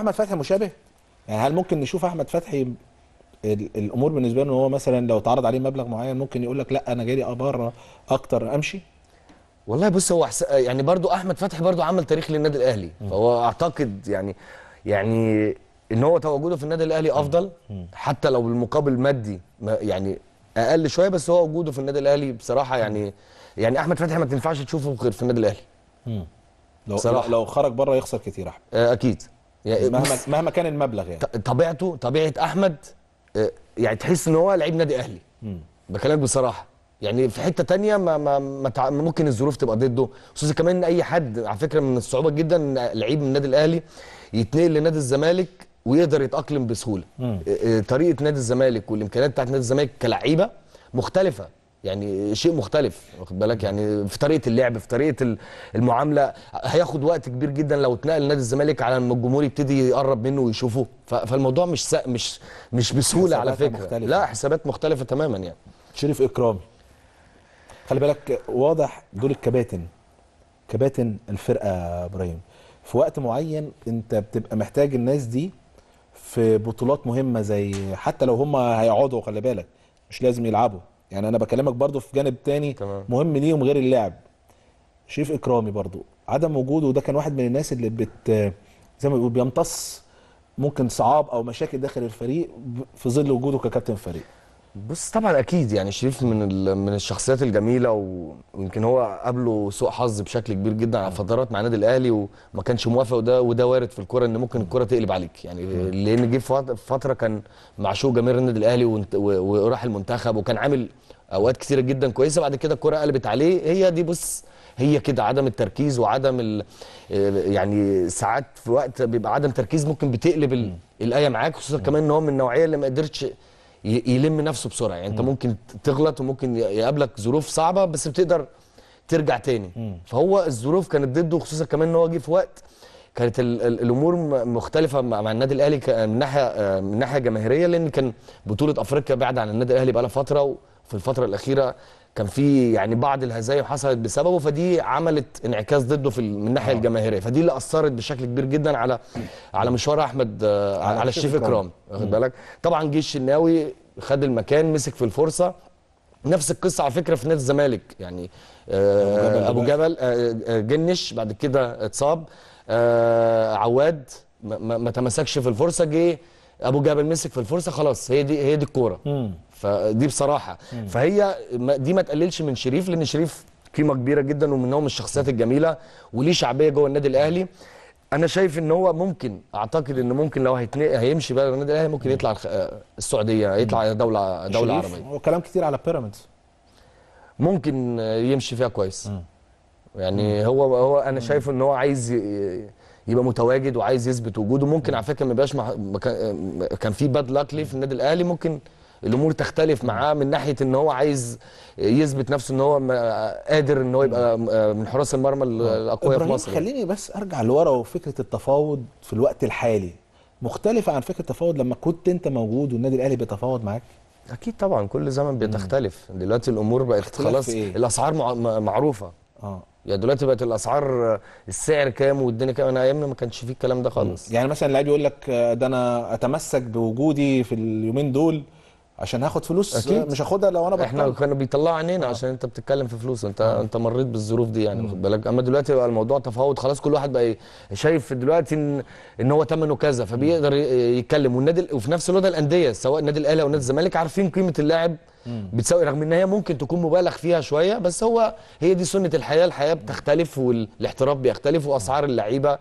احمد فتحي مشابه يعني هل ممكن نشوف احمد فتحي الامور بالنسبه له هو مثلا لو اتعرض عليه مبلغ معين ممكن يقول لك لا انا جالي بره اكتر امشي والله بص هو حس... يعني برضو احمد فتحي برضو عمل تاريخ للنادي الاهلي م. فهو اعتقد يعني يعني ان هو تواجده في النادي الاهلي افضل حتى لو بالمقابل مادي يعني اقل شويه بس هو وجوده في النادي الاهلي بصراحه يعني يعني احمد فتحي ما تنفعش تشوفه غير في النادي الاهلي امم لو بصراحة. لو خرج بره يخسر كتير احمد آه، اكيد يعني مهما مهما كان المبلغ يعني طبيعته طبيعه احمد آه، يعني تحس ان هو لعيب نادي اهلي بكلمك بصراحه يعني في حته تانية ما, ما, ما تع... ممكن الظروف تبقى ضده خصوصا كمان اي حد على فكره من الصعوبه جدا ان لعيب من النادي الاهلي يتنقل لنادي الزمالك ويقدر يتاقلم بسهوله مم. آه، آه، طريقه نادي الزمالك والامكانيات بتاعت نادي الزمالك كلعيبه مختلفه يعني شيء مختلف واخد بالك يعني في طريقه اللعب في طريقه المعامله هياخد وقت كبير جدا لو اتنقل لنادي الزمالك على ما الجمهور يبتدي يقرب منه ويشوفه فالموضوع مش سا مش مش بسهوله على فكره مختلفة. لا حسابات مختلفه تماما يعني شريف اكرامي خلي بالك واضح دول الكباتن كباتن الفرقه يا ابراهيم في وقت معين انت بتبقى محتاج الناس دي في بطولات مهمه زي حتى لو هم هيقعدوا خلي بالك مش لازم يلعبوا يعني انا بكلمك برضو في جانب تاني تمام. مهم ليهم غير اللعب شريف اكرامي برضو عدم وجوده ده كان واحد من الناس اللي بت زي ما بيقول بيمتص ممكن صعاب او مشاكل داخل الفريق في ظل وجوده ككابتن فريق بص طبعا اكيد يعني شريف من من الشخصيات الجميله ويمكن هو قابله سوء حظ بشكل كبير جدا على آه. فترات مع النادي الاهلي وما كانش موافق وده وده وارد في الكوره ان ممكن الكوره تقلب عليك يعني آه. لان جه في فتره كان معشوق جماهير النادي الاهلي وراح المنتخب وكان عامل اوقات كثيره جدا كويسه بعد كده الكوره قلبت عليه هي دي بص هي كده عدم التركيز وعدم آه، يعني ساعات في وقت بيبقى عدم تركيز ممكن بتقلب الايه معاك خصوصا كمان ان هو من النوعيه اللي ما قدرتش يلم نفسه بسرعه يعني انت ممكن تغلط وممكن يقابلك ظروف صعبه بس بتقدر ترجع تاني فهو الظروف كانت ضده خصوصا كمان ان هو جه في وقت كانت الامور مختلفه مع النادي الاهلي من ناحيه آه، من ناحيه جماهيريه لان كان بطوله افريقيا بعد عن النادي الاهلي بقى لها فتره وفي الفتره الاخيره كان في يعني بعض الهزايم حصلت بسببه فدي عملت انعكاس ضده في من الناحيه آه. الجماهيريه فدي اللي اثرت بشكل كبير جدا على على مشوار احمد آه على, الشيف اكرام واخد بالك طبعا جه الشناوي خد المكان مسك في الفرصه نفس القصه على فكره في نادي الزمالك يعني آه ابو جبل, أبو جبل آه، آه، جنش بعد كده اتصاب آه، عواد ما, ما تمسكش في الفرصه جه ابو جبل مسك في الفرصه خلاص هي دي هي دي الكوره فدي بصراحه مم. فهي دي ما تقللش من شريف لان شريف قيمه كبيره جدا ومن من الشخصيات الجميله وليه شعبيه جوه النادي الاهلي انا شايف ان هو ممكن اعتقد ان ممكن لو هيمشي بقى النادي الاهلي ممكن يطلع السعوديه يطلع دوله دوله عربيه وكلام كتير على بيراميدز ممكن يمشي فيها كويس مم. يعني هو هو انا شايف ان هو عايز ي... يبقى متواجد وعايز يثبت وجوده ممكن على فكره ما يبقاش مح... كان في باد لاك ليه في النادي الاهلي ممكن الامور تختلف معاه من ناحيه ان هو عايز يثبت نفسه ان هو قادر ان هو يبقى من حراس المرمى آه. الاقوياء في مصر يعني. خليني بس ارجع لورا وفكره التفاوض في الوقت الحالي مختلفه عن فكره التفاوض لما كنت انت موجود والنادي الاهلي بيتفاوض معاك اكيد طبعا كل زمن بتختلف دلوقتي الامور بقت خلاص إيه؟ الاسعار معروفه اه يعني دلوقتي بقت الاسعار السعر كام والدنيا كام انا ايامنا ما كانش فيه الكلام ده خالص يعني مثلا لعيب يقول لك آه، ده انا اتمسك بوجودي في اليومين دول عشان هاخد فلوس آه، أكيد. مش هاخدها لو انا بطلع احنا كانوا بيطلعوا عنينا آه. عشان انت بتتكلم في فلوس انت آه. انت مريت بالظروف دي يعني واخد بالك اما دلوقتي بقى الموضوع تفاوض خلاص كل واحد بقى شايف دلوقتي ان ان هو ثمنه كذا فبيقدر يتكلم والنادي وفي نفس الوقت الانديه سواء النادي الاهلي او نادي الزمالك عارفين قيمه اللاعب بتساوي رغم ان هي ممكن تكون مبالغ فيها شويه بس هو هي دي سنه الحياه الحياه بتختلف والاحتراف بيختلف واسعار اللعيبه